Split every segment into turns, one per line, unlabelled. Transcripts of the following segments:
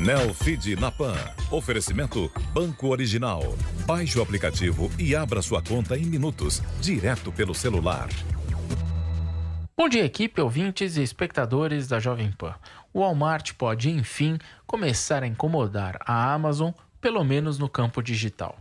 Nelfeed Napan. Oferecimento Banco Original. Baixe o aplicativo e abra sua conta em minutos, direto pelo celular. Bom dia, equipe, ouvintes e espectadores da Jovem Pan. O Walmart pode, enfim, começar a incomodar a Amazon pelo menos no campo digital.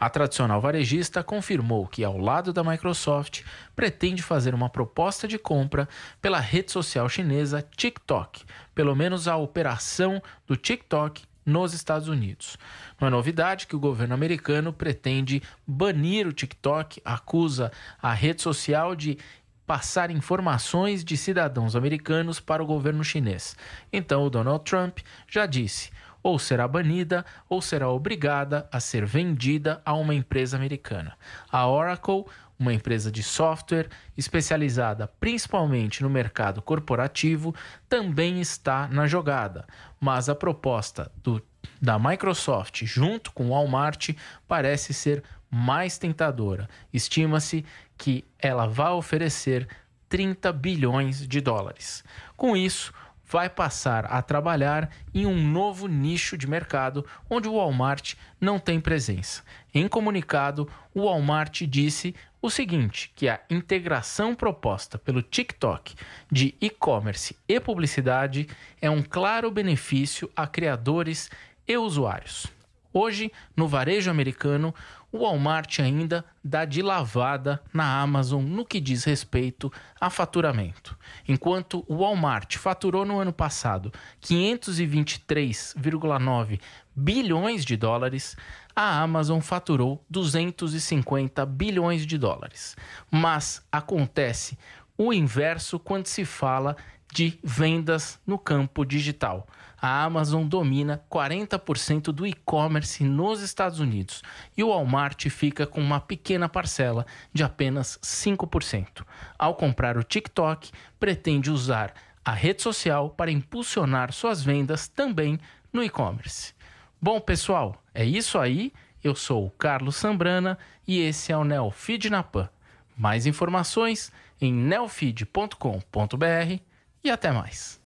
A tradicional varejista confirmou que, ao lado da Microsoft, pretende fazer uma proposta de compra pela rede social chinesa TikTok, pelo menos a operação do TikTok nos Estados Unidos. Não é novidade que o governo americano pretende banir o TikTok, acusa a rede social de passar informações de cidadãos americanos para o governo chinês. Então, o Donald Trump já disse: ou será banida ou será obrigada a ser vendida a uma empresa americana. A Oracle, uma empresa de software especializada principalmente no mercado corporativo, também está na jogada, mas a proposta do, da Microsoft junto com o Walmart parece ser mais tentadora. Estima-se que ela vá oferecer 30 bilhões de dólares. Com isso, vai passar a trabalhar em um novo nicho de mercado onde o Walmart não tem presença. Em comunicado, o Walmart disse o seguinte: que a integração proposta pelo TikTok de e-commerce e publicidade é um claro benefício a criadores e usuários. Hoje, no varejo americano, o Walmart ainda dá de lavada na Amazon no que diz respeito a faturamento. Enquanto o Walmart faturou no ano passado 523,9 bilhões de dólares, a Amazon faturou 250 bilhões de dólares. Mas acontece o inverso quando se fala de vendas no campo digital. A Amazon domina 40% do e-commerce nos Estados Unidos e o Walmart fica com uma pequena parcela de apenas 5%. Ao comprar o TikTok, pretende usar a rede social para impulsionar suas vendas também no e-commerce. Bom, pessoal, é isso aí. Eu sou o Carlos Sambrana e esse é o Neo Feed na Pan. Mais informações em neofeed.com.br e até mais.